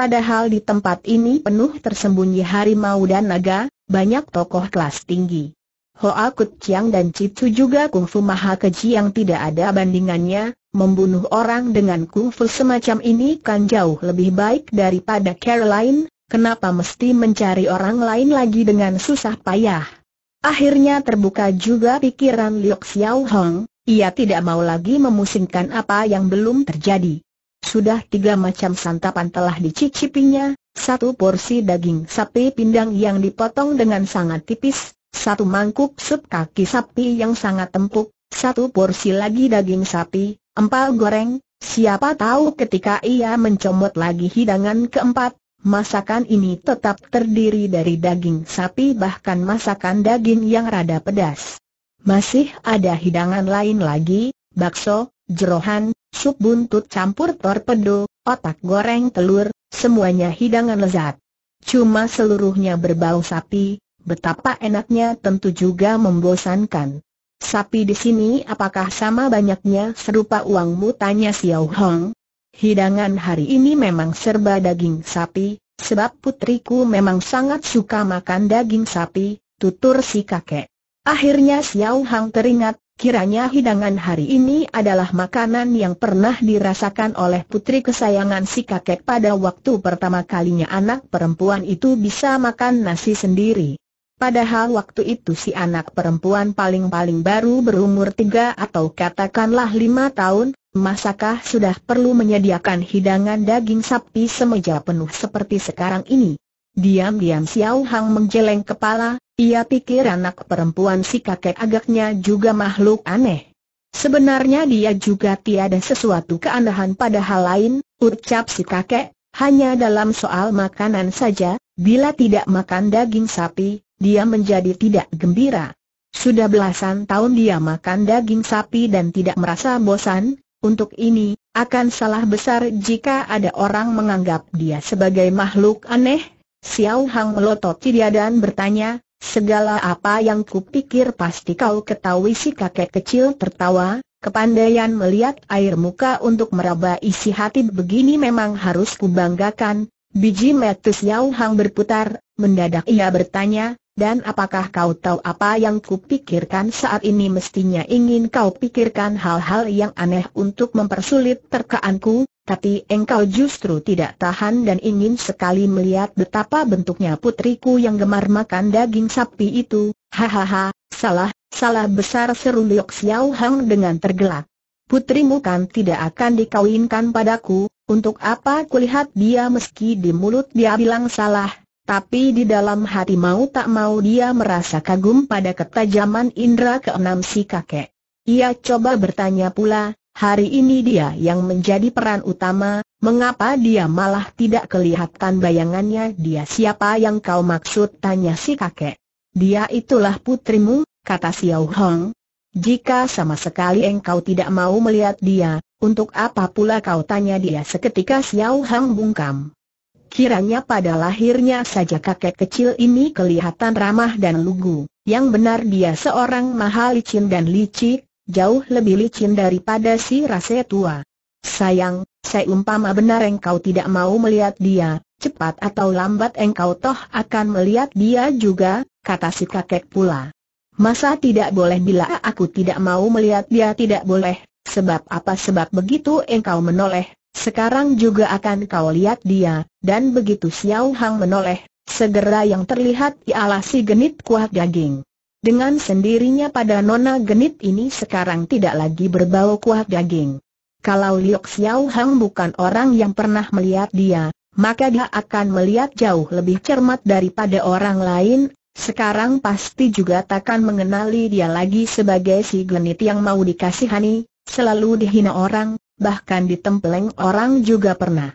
[SPEAKER 1] Padahal di tempat ini penuh tersembunyi harimau dan naga, banyak tokoh kelas tinggi. Hoa Kut Chiang dan Cicu juga kungfu maha keji yang tidak ada bandingannya, membunuh orang dengan kungfu semacam ini kan jauh lebih baik daripada Caroline, kenapa mesti mencari orang lain lagi dengan susah payah. Akhirnya terbuka juga pikiran Liu Xiao Hong, ia tidak mau lagi memusingkan apa yang belum terjadi. Sudah tiga macam santapan telah dicicipinya, satu porsi daging sapi pindang yang dipotong dengan sangat tipis, satu mangkuk sup kaki sapi yang sangat empuk, satu porsi lagi daging sapi, empal goreng, siapa tahu ketika ia mencomot lagi hidangan keempat, masakan ini tetap terdiri dari daging sapi bahkan masakan daging yang rada pedas. Masih ada hidangan lain lagi, bakso, jerohan, sup buntut campur torpedo, otak goreng telur, semuanya hidangan lezat. Cuma seluruhnya berbau sapi, betapa enaknya tentu juga membosankan. Sapi di sini apakah sama banyaknya serupa uangmu tanya Xiao Hong? Hidangan hari ini memang serba daging sapi, sebab putriku memang sangat suka makan daging sapi, tutur si kakek. Akhirnya Xiao Hong teringat, Kiranya hidangan hari ini adalah makanan yang pernah dirasakan oleh putri kesayangan si kakek pada waktu pertama kalinya anak perempuan itu bisa makan nasi sendiri. Padahal waktu itu si anak perempuan paling-paling baru berumur tiga atau katakanlah lima tahun, masakah sudah perlu menyediakan hidangan daging sapi semeja penuh seperti sekarang ini? Diam-diam Xiao Hang menjeleng kepala, ia pikir anak perempuan si kakek agaknya juga makhluk aneh. Sebenarnya dia juga tiada sesuatu keanehan pada hal lain, ucap si kakek, hanya dalam soal makanan saja, bila tidak makan daging sapi, dia menjadi tidak gembira. Sudah belasan tahun dia makan daging sapi dan tidak merasa bosan, untuk ini, akan salah besar jika ada orang menganggap dia sebagai makhluk aneh. Xiao Hang melototi dia dan bertanya, Segala apa yang kupikir pasti kau ketahui si kakek kecil tertawa, kepandaian melihat air muka untuk meraba isi hati begini memang harus kubanggakan. Biji metus Yau Hang berputar, mendadak ia bertanya, dan apakah kau tahu apa yang kupikirkan saat ini mestinya ingin kau pikirkan hal-hal yang aneh untuk mempersulit terkaanku, tapi engkau justru tidak tahan dan ingin sekali melihat betapa bentuknya putriku yang gemar makan daging sapi itu. Hahaha, salah, salah besar seru Liok Xiao Hang dengan tergelak. Putrimu kan tidak akan dikawinkan padaku, untuk apa kulihat dia meski di mulut dia bilang salah, tapi di dalam hati mau tak mau dia merasa kagum pada ketajaman indera keenam si kakek. Ia coba bertanya pula, Hari ini dia yang menjadi peran utama, mengapa dia malah tidak kelihatan bayangannya dia siapa yang kau maksud tanya si kakek. Dia itulah putrimu, kata Xiao Hong. Jika sama sekali engkau tidak mau melihat dia, untuk apa pula kau tanya dia seketika Xiao Hong bungkam. Kiranya pada lahirnya saja kakek kecil ini kelihatan ramah dan lugu, yang benar dia seorang maha licin dan licik, jauh lebih licin daripada si rase tua. Sayang, saya umpama benar engkau tidak mau melihat dia, cepat atau lambat engkau toh akan melihat dia juga, kata si kakek pula. Masa tidak boleh bila aku tidak mau melihat dia tidak boleh, sebab apa sebab begitu engkau menoleh, sekarang juga akan kau lihat dia, dan begitu Xiao Hang menoleh, segera yang terlihat ialah si genit kuah daging. Dengan sendirinya pada nona genit ini sekarang tidak lagi berbau kuah daging. Kalau Liok Xiao Hang bukan orang yang pernah melihat dia, maka dia akan melihat jauh lebih cermat daripada orang lain, sekarang pasti juga takkan mengenali dia lagi sebagai si genit yang mau dikasihani, selalu dihina orang, bahkan ditempeleng orang juga pernah.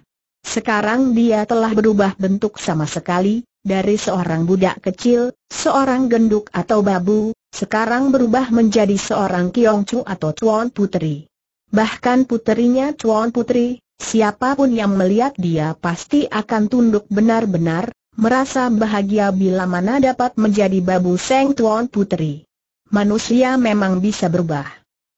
[SPEAKER 1] Sekarang dia telah berubah bentuk sama sekali, dari seorang budak kecil, seorang genduk atau babu, sekarang berubah menjadi seorang kiongcu atau cuan putri. Bahkan putrinya cuan putri, siapapun yang melihat dia pasti akan tunduk benar-benar, merasa bahagia bila mana dapat menjadi babu seng tuan putri. Manusia memang bisa berubah.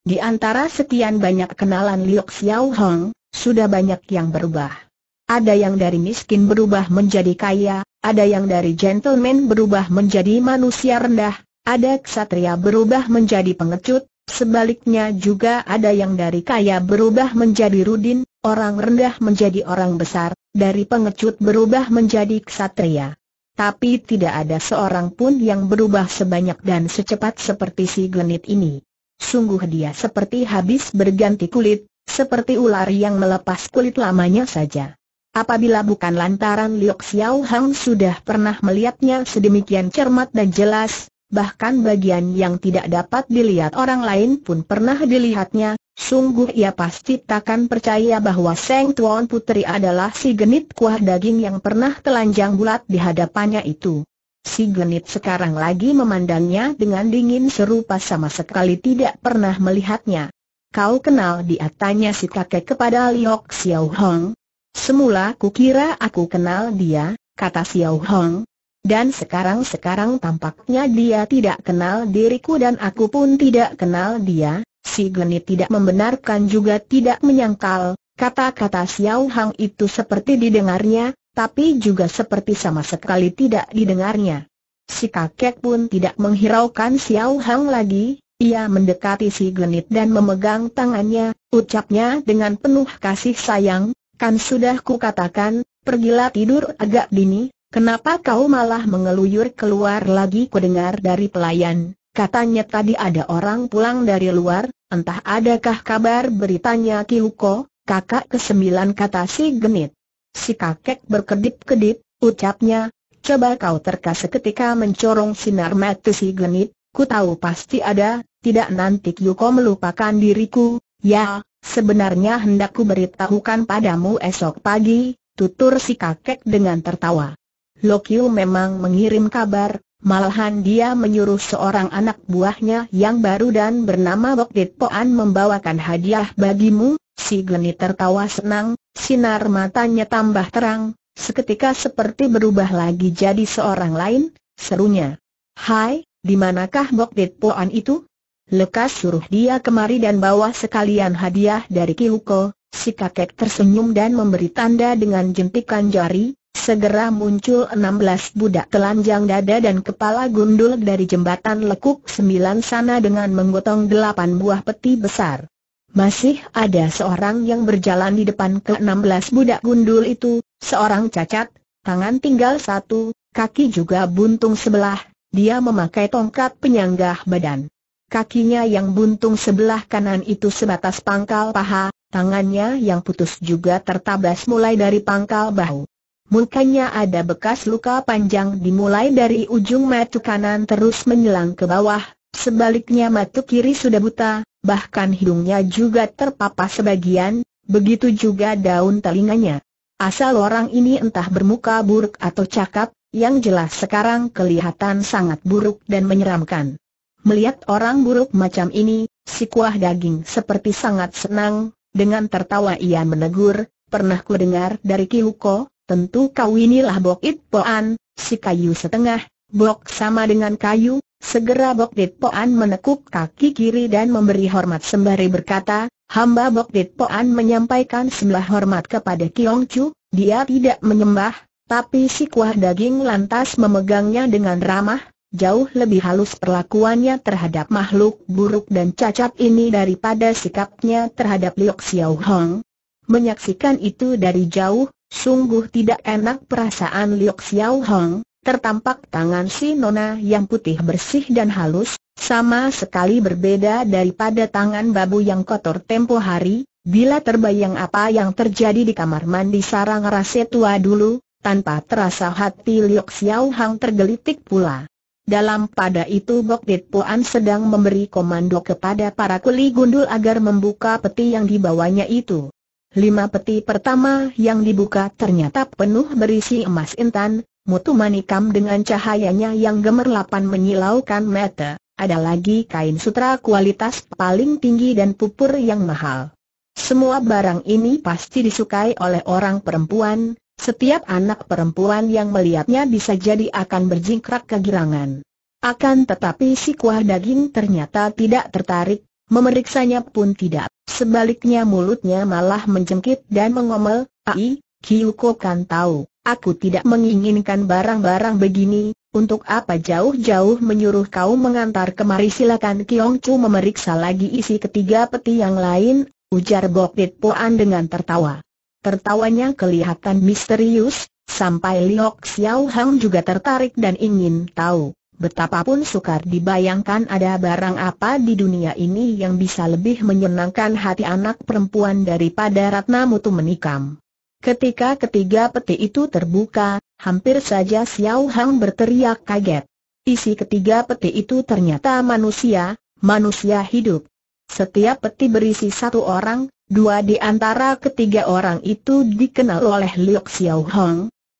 [SPEAKER 1] Di antara sekian banyak kenalan Liu Xiaohong, sudah banyak yang berubah. Ada yang dari miskin berubah menjadi kaya, ada yang dari gentleman berubah menjadi manusia rendah, ada ksatria berubah menjadi pengecut, sebaliknya juga ada yang dari kaya berubah menjadi rudin, orang rendah menjadi orang besar, dari pengecut berubah menjadi ksatria. Tapi tidak ada seorang pun yang berubah sebanyak dan secepat seperti si Glenit ini. Sungguh dia seperti habis berganti kulit, seperti ular yang melepas kulit lamanya saja. Apabila bukan lantaran Liu Xiao Hang sudah pernah melihatnya sedemikian cermat dan jelas, bahkan bagian yang tidak dapat dilihat orang lain pun pernah dilihatnya, sungguh ia pasti takkan percaya bahwa Seng Tuan Putri adalah si genit kuah daging yang pernah telanjang bulat di hadapannya itu. Si genit sekarang lagi memandangnya dengan dingin serupa sama sekali tidak pernah melihatnya. Kau kenal dia tanya si kakek kepada Liok Xiao Hong, Semula kira aku kenal dia, kata Xiao Hong. Dan sekarang-sekarang tampaknya dia tidak kenal diriku dan aku pun tidak kenal dia. Si Genit tidak membenarkan juga tidak menyangkal, kata-kata Xiao Hong itu seperti didengarnya, tapi juga seperti sama sekali tidak didengarnya. Si kakek pun tidak menghiraukan Xiao Hong lagi, ia mendekati si Genit dan memegang tangannya, ucapnya dengan penuh kasih sayang, Kan sudah ku katakan, pergilah tidur agak dini, kenapa kau malah mengeluyur keluar lagi kudengar dari pelayan, katanya tadi ada orang pulang dari luar, entah adakah kabar beritanya Kiuko, kakak kesembilan kata si genit. Si kakek berkedip-kedip, ucapnya, coba kau terka seketika mencorong sinar mata si genit, ku tahu pasti ada, tidak nanti Kiuko melupakan diriku, ya, Sebenarnya hendakku beritahukan padamu esok pagi, tutur si kakek dengan tertawa. Lokiu memang mengirim kabar, malahan dia menyuruh seorang anak buahnya yang baru dan bernama Bok Poan membawakan hadiah bagimu, si Gleni tertawa senang, sinar matanya tambah terang, seketika seperti berubah lagi jadi seorang lain, serunya. Hai, di manakah Bok Poan itu? Lekas suruh dia kemari dan bawa sekalian hadiah dari Kiuko, si kakek tersenyum dan memberi tanda dengan jentikan jari, segera muncul enam belas budak telanjang dada dan kepala gundul dari jembatan lekuk sembilan sana dengan menggotong delapan buah peti besar. Masih ada seorang yang berjalan di depan ke belas budak gundul itu, seorang cacat, tangan tinggal satu, kaki juga buntung sebelah, dia memakai tongkat penyanggah badan. Kakinya yang buntung sebelah kanan itu sebatas pangkal paha, tangannya yang putus juga tertabas mulai dari pangkal bahu. Mukanya ada bekas luka panjang dimulai dari ujung mata kanan terus menyelang ke bawah, sebaliknya mata kiri sudah buta, bahkan hidungnya juga terpapas sebagian, begitu juga daun telinganya. Asal orang ini entah bermuka buruk atau cakap, yang jelas sekarang kelihatan sangat buruk dan menyeramkan. Melihat orang buruk macam ini, si kuah daging seperti sangat senang, dengan tertawa ia menegur, pernah ku dengar dari Kiuko, tentu kau inilah Bok It Poan, si kayu setengah, Bok sama dengan kayu, segera Bok It Poan menekuk kaki kiri dan memberi hormat sembari berkata, hamba Bok It Poan menyampaikan sembah hormat kepada Kiong Chu, dia tidak menyembah, tapi si kuah daging lantas memegangnya dengan ramah, jauh lebih halus perlakuannya terhadap makhluk buruk dan cacat ini daripada sikapnya terhadap Liok Xiao Hong. Menyaksikan itu dari jauh, sungguh tidak enak perasaan Liok Xiao Hong, tertampak tangan si Nona yang putih bersih dan halus, sama sekali berbeda daripada tangan babu yang kotor tempo hari, bila terbayang apa yang terjadi di kamar mandi sarang rase tua dulu, tanpa terasa hati Liok Xiao Hong tergelitik pula. Dalam pada itu Bok Dit Puan sedang memberi komando kepada para kuli gundul agar membuka peti yang dibawanya itu. Lima peti pertama yang dibuka ternyata penuh berisi emas intan, mutu manikam dengan cahayanya yang gemerlapan menyilaukan mata. Ada lagi kain sutra kualitas paling tinggi dan pupur yang mahal. Semua barang ini pasti disukai oleh orang perempuan, setiap anak perempuan yang melihatnya bisa jadi akan berjingkrak kegirangan. Akan tetapi si kuah daging ternyata tidak tertarik, memeriksanya pun tidak. Sebaliknya mulutnya malah menjengkit dan mengomel, Ai, Kiyuko kan tahu, aku tidak menginginkan barang-barang begini, untuk apa jauh-jauh menyuruh kau mengantar kemari silakan Kiong Chu memeriksa lagi isi ketiga peti yang lain, ujar Bok Poan dengan tertawa. Tertawanya kelihatan misterius, sampai Liok Xiao Hang juga tertarik dan ingin tahu. Betapapun sukar dibayangkan ada barang apa di dunia ini yang bisa lebih menyenangkan hati anak perempuan daripada Ratna Mutu menikam. Ketika ketiga peti itu terbuka, hampir saja Xiao Hang berteriak kaget. Isi ketiga peti itu ternyata manusia, manusia hidup. Setiap peti berisi satu orang, Dua di antara ketiga orang itu dikenal oleh Liu Xiao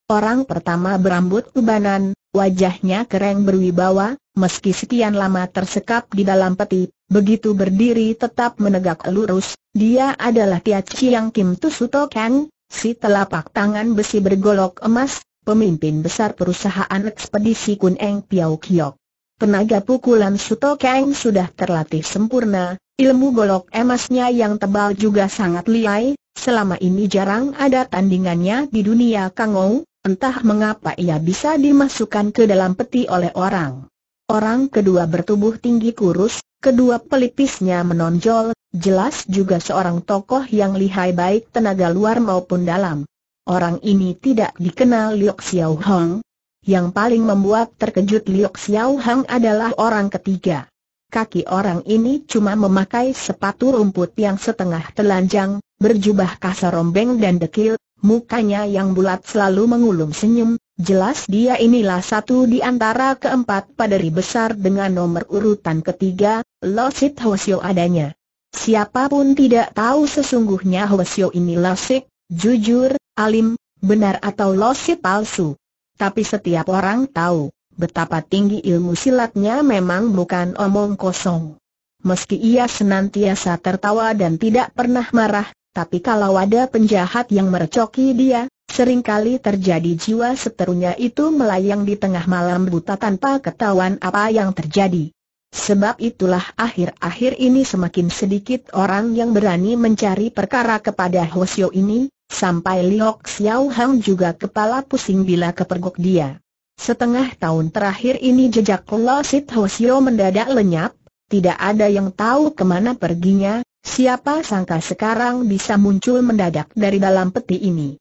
[SPEAKER 1] Orang pertama berambut ubanan, wajahnya kering berwibawa, meski sekian lama tersekap di dalam peti, begitu berdiri tetap menegak lurus, dia adalah Tia Chiang Kim Tusuto Kang, si telapak tangan besi bergolok emas, pemimpin besar perusahaan ekspedisi Kun Eng Piao Kiok. Tenaga pukulan Suto Kang sudah terlatih sempurna, Ilmu golok emasnya yang tebal juga sangat liai, selama ini jarang ada tandingannya di dunia Kangou, entah mengapa ia bisa dimasukkan ke dalam peti oleh orang. Orang kedua bertubuh tinggi kurus, kedua pelipisnya menonjol, jelas juga seorang tokoh yang lihai baik tenaga luar maupun dalam. Orang ini tidak dikenal Liok Xiao Hong, yang paling membuat terkejut Liok Xiao Hang adalah orang ketiga kaki orang ini cuma memakai sepatu rumput yang setengah telanjang, berjubah kasar rombeng dan dekil, mukanya yang bulat selalu mengulung senyum, jelas dia inilah satu di antara keempat paderi besar dengan nomor urutan ketiga, Losit Hwasyo adanya. Siapapun tidak tahu sesungguhnya Hwasyo ini Losit, jujur, alim, benar atau Losit palsu. Tapi setiap orang tahu betapa tinggi ilmu silatnya memang bukan omong kosong. Meski ia senantiasa tertawa dan tidak pernah marah, tapi kalau ada penjahat yang merecoki dia, seringkali terjadi jiwa seterunya itu melayang di tengah malam buta tanpa ketahuan apa yang terjadi. Sebab itulah akhir-akhir ini semakin sedikit orang yang berani mencari perkara kepada Hosio ini, sampai Liok Xiao Hang juga kepala pusing bila kepergok dia. Setengah tahun terakhir ini jejak Lo Sit Hosio mendadak lenyap, tidak ada yang tahu kemana perginya, siapa sangka sekarang bisa muncul mendadak dari dalam peti ini.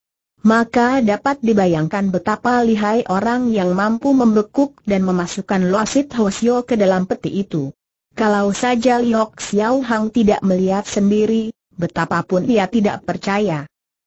[SPEAKER 1] Maka dapat dibayangkan betapa lihai orang yang mampu membekuk dan memasukkan Lo Sit Hosio ke dalam peti itu. Kalau saja Liok Xiao Hang tidak melihat sendiri, betapapun ia tidak percaya.